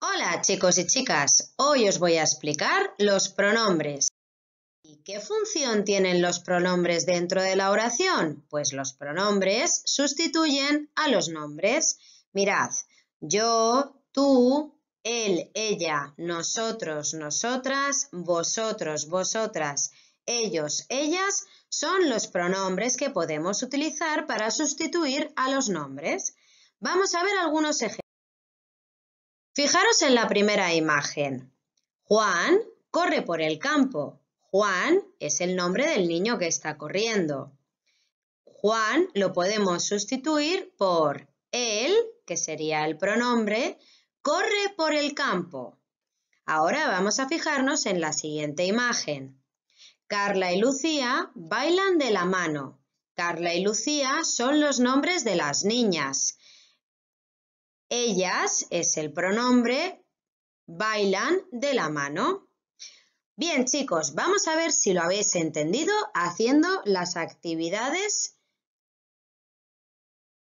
Hola chicos y chicas, hoy os voy a explicar los pronombres. ¿Y qué función tienen los pronombres dentro de la oración? Pues los pronombres sustituyen a los nombres. Mirad, yo, tú, él, ella, nosotros, nosotras, vosotros, vosotras, ellos, ellas, son los pronombres que podemos utilizar para sustituir a los nombres. Vamos a ver algunos ejemplos. Fijaros en la primera imagen. Juan corre por el campo. Juan es el nombre del niño que está corriendo. Juan lo podemos sustituir por él, que sería el pronombre, corre por el campo. Ahora vamos a fijarnos en la siguiente imagen. Carla y Lucía bailan de la mano. Carla y Lucía son los nombres de las niñas. Ellas es el pronombre, bailan de la mano. Bien chicos, vamos a ver si lo habéis entendido haciendo las actividades